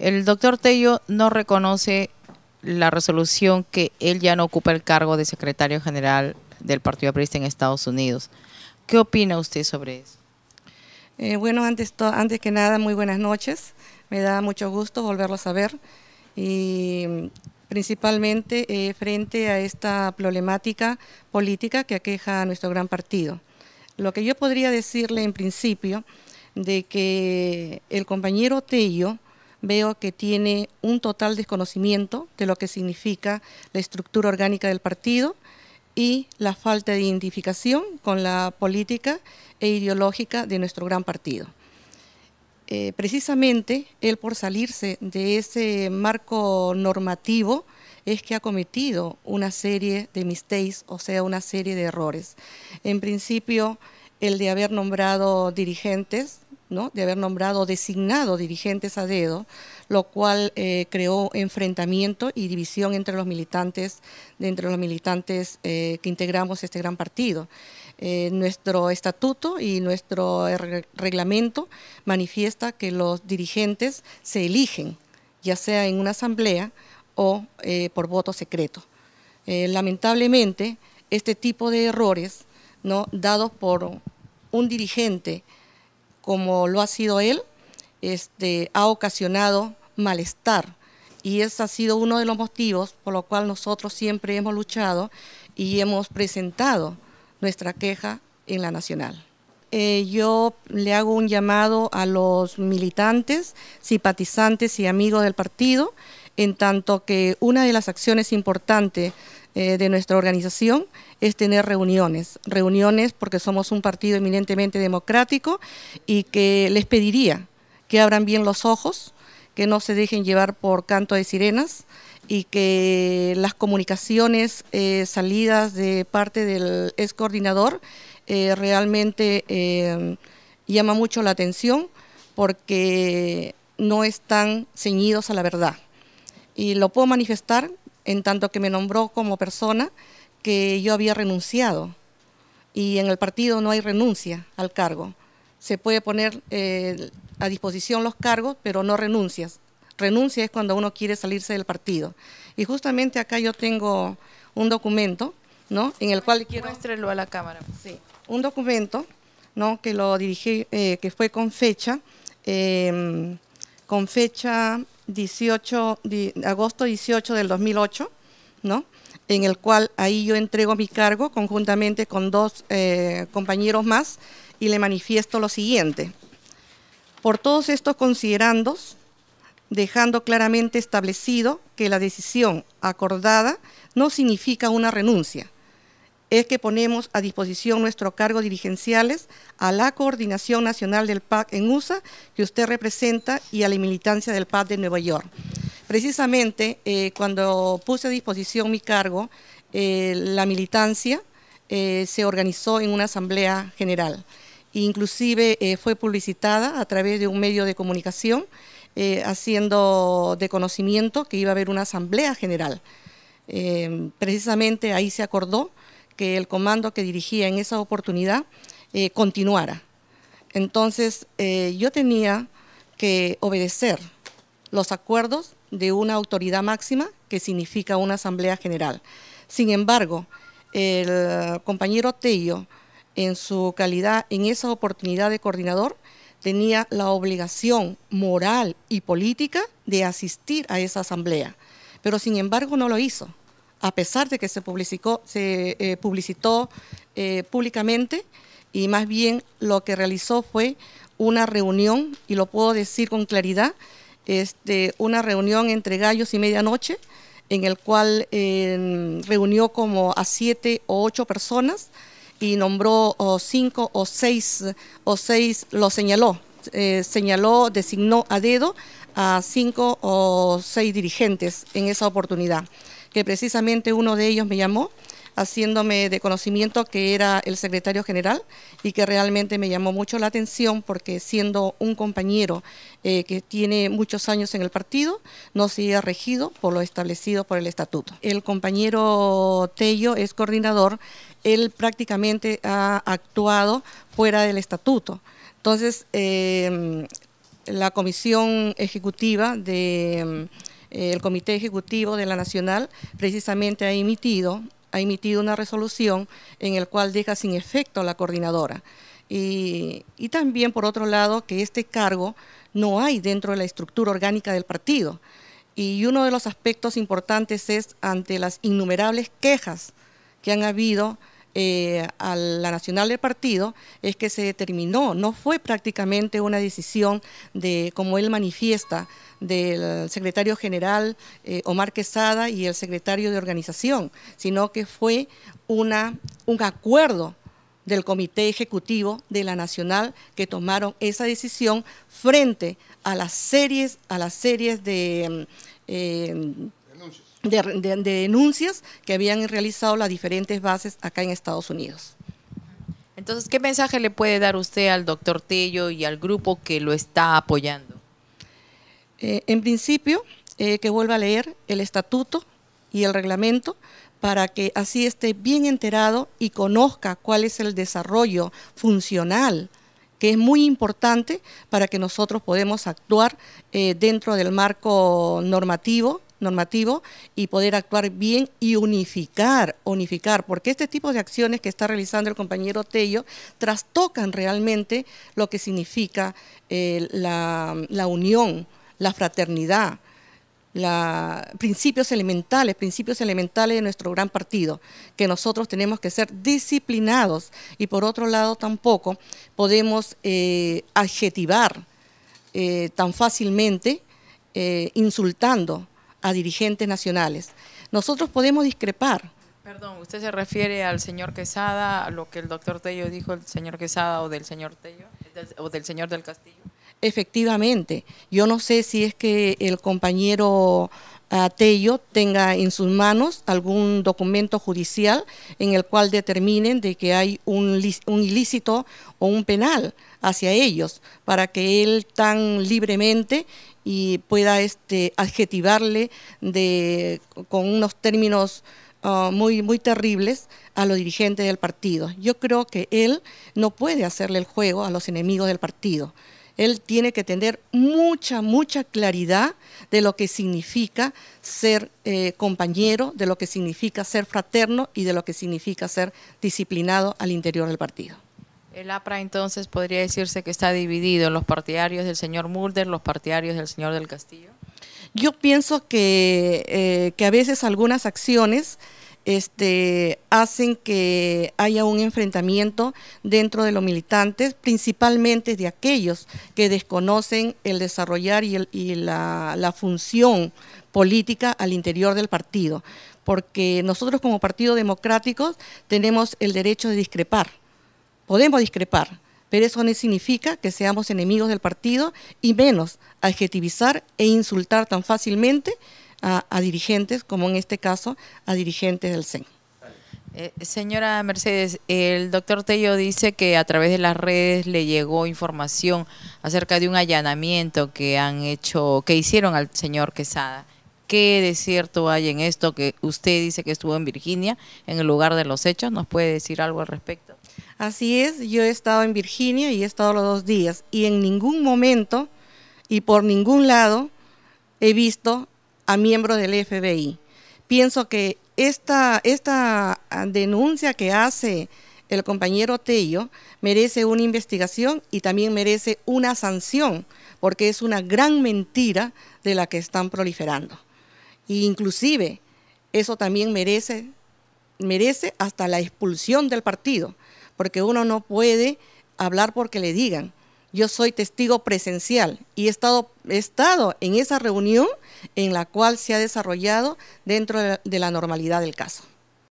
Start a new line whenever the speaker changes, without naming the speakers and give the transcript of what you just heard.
El doctor Tello no reconoce la resolución que él ya no ocupa el cargo de secretario general del Partido Aprista en Estados Unidos. ¿Qué opina usted sobre
eso? Eh, bueno, antes, antes que nada, muy buenas noches. Me da mucho gusto volverlos a ver. Y mm, principalmente eh, frente a esta problemática política que aqueja a nuestro gran partido. Lo que yo podría decirle en principio de que el compañero Tello veo que tiene un total desconocimiento de lo que significa la estructura orgánica del partido y la falta de identificación con la política e ideológica de nuestro gran partido. Eh, precisamente él por salirse de ese marco normativo es que ha cometido una serie de mistakes, o sea, una serie de errores. En principio, el de haber nombrado dirigentes de haber nombrado o designado dirigentes a dedo, lo cual eh, creó enfrentamiento y división entre los militantes, entre los militantes eh, que integramos este gran partido. Eh, nuestro estatuto y nuestro reglamento manifiesta que los dirigentes se eligen, ya sea en una asamblea o por voto secreto. lamentablemente, este tipo de errores dados por un dirigente, como lo ha sido él, este, ha ocasionado malestar. Y ese ha sido uno de los motivos por lo cual nosotros siempre hemos luchado y hemos presentado nuestra queja en la nacional. Eh, yo le hago un llamado a los militantes, simpatizantes y amigos del partido, en tanto que una de las acciones importantes eh, de nuestra organización es tener reuniones, reuniones porque somos un partido eminentemente democrático y que les pediría que abran bien los ojos, que no se dejen llevar por canto de sirenas y que las comunicaciones eh, salidas de parte del ex coordinador eh, realmente llama mucho la atención porque no están ceñidos a la verdad. Y lo puedo manifestar en tanto que me nombró como persona que yo había renunciado. Y en el partido no hay renuncia al cargo. Se puede poner eh, a disposición los cargos, pero no renuncias. Renuncia es cuando uno quiere salirse del partido. Y justamente acá yo tengo un documento, ¿no? En el cual
quiero... Muéstrelo a la cámara. Sí,
un documento, ¿no? Que lo dirigí, eh, que fue con fecha, em, con fecha 18, de agosto 18 del 2008, ¿no? en el cual ahí yo entrego mi cargo conjuntamente con dos eh, compañeros más y le manifiesto lo siguiente. Por todos estos considerandos, dejando claramente establecido que la decisión acordada no significa una renuncia, es que ponemos a disposición nuestro cargo dirigenciales a la Coordinación Nacional del PAC en USA, que usted representa, y a la militancia del PAC de Nueva York. Precisamente, eh, cuando puse a disposición mi cargo, eh, la militancia eh, se organizó en una asamblea general. Inclusive fue publicitada a través de un medio de comunicación, haciendo de conocimiento que iba a haber una asamblea general. precisamente ahí se acordó que el comando que dirigía en esa oportunidad eh, continuara. Entonces eh, yo tenía que obedecer los acuerdos de una autoridad máxima que significa una asamblea general. Sin embargo, el compañero Tello, en su calidad, en esa oportunidad de coordinador, tenía la obligación moral y política de asistir a esa asamblea, pero sin embargo no lo hizo a pesar de que se, eh, publicitó eh, públicamente, y más bien lo que realizó fue una reunión, y lo puedo decir con claridad, este, una reunión entre gallos y medianoche, en el cual em, reunió como a siete o ocho personas y nombró cinco o seis, o seis lo señaló, eh, señaló, designó a dedo a cinco o seis dirigentes en esa oportunidad que precisamente uno de ellos me llamó haciéndome de conocimiento que era el secretario general y que realmente me llamó mucho la atención porque siendo un compañero eh, que tiene muchos años en el partido, no se ha regido por lo establecido por el estatuto. El compañero Tello es coordinador, él prácticamente ha actuado fuera del estatuto. Entonces, eh, la comisión ejecutiva de el Comité Ejecutivo de la Nacional precisamente ha emitido, ha emitido una resolución en la cual deja sin efecto a la coordinadora. Y, y también, por otro lado, que este cargo no hay dentro de la estructura orgánica del partido. Y uno de los aspectos importantes es ante las innumerables quejas que han habido eh, a la nacional del partido es que se determinó, no fue prácticamente una decisión de, como él manifiesta, del secretario general eh, Omar Quesada y el secretario de organización, sino que fue una, un acuerdo del Comité Ejecutivo de la Nacional que tomaron esa decisión frente a las series, a las series de eh, de, denuncias que habían realizado las diferentes bases acá en Estados Unidos. Entonces, ¿qué mensaje le puede dar usted
al doctor Tello y al grupo que lo está apoyando?
Eh, en principio, eh, que vuelva a leer el estatuto y el reglamento para que así esté bien enterado y conozca cuál es el desarrollo funcional que es muy importante para que nosotros podamos actuar eh, dentro del marco normativo normativo y poder actuar bien y unificar, unificar, porque este tipo de acciones que está realizando el compañero Tello trastocan realmente lo que significa eh, la, unión, la fraternidad, principios elementales, principios elementales de nuestro gran partido, que nosotros tenemos que ser disciplinados y por otro lado tampoco podemos eh, adjetivar eh, tan fácilmente insultando a dirigentes nacionales. Nosotros podemos discrepar.
Perdón, ¿usted se refiere al señor Quesada, a lo que el doctor Tello dijo, el señor Quesada o del señor Tello, o del señor del Castillo?
Efectivamente. Yo no sé si es que el compañero a tenga en sus manos algún documento judicial en el cual determinen de que hay un, ilícito o un penal hacia ellos, para que él tan libremente y pueda este, adjetivarle de, con unos términos ah, muy, muy terribles a los dirigentes del partido. Yo creo que él no puede hacerle el juego a los enemigos del partido él tiene que tener mucha, mucha claridad de lo que significa ser eh, compañero, de lo que significa ser fraterno y de lo que significa ser disciplinado al interior del partido.
El APRA entonces podría decirse que está dividido en los partidarios del señor Mulder, los partidarios del señor del Castillo.
Yo pienso que, eh, que a veces algunas acciones este, hacen que haya un enfrentamiento dentro de los militantes, principalmente de aquellos que desconocen el desarrollar y, la, la función política al interior del partido, porque nosotros como partido democrático tenemos el derecho de discrepar, podemos discrepar, pero eso no significa que seamos enemigos del partido y menos adjetivizar e insultar tan fácilmente a, dirigentes, como en este caso a dirigentes del CEN.
Eh, señora Mercedes, el doctor Tello dice que a través de las redes le llegó información acerca de un allanamiento que han hecho, que hicieron al señor Quesada. ¿Qué de cierto hay en esto que usted dice que estuvo en Virginia, en el lugar de los hechos? ¿Nos puede decir algo al respecto?
Así es, yo he estado en Virginia y he estado los dos días y en ningún momento y por ningún lado he visto a miembros del FBI. Pienso que esta, esta denuncia que hace el compañero Tello merece una investigación y también merece una sanción, porque es una gran mentira de la que están proliferando. E inclusive eso también merece, merece hasta la expulsión del partido, porque uno no puede hablar porque le digan. Yo soy testigo presencial y he estado, estado en esa reunión en la cual se ha desarrollado dentro de la normalidad del caso.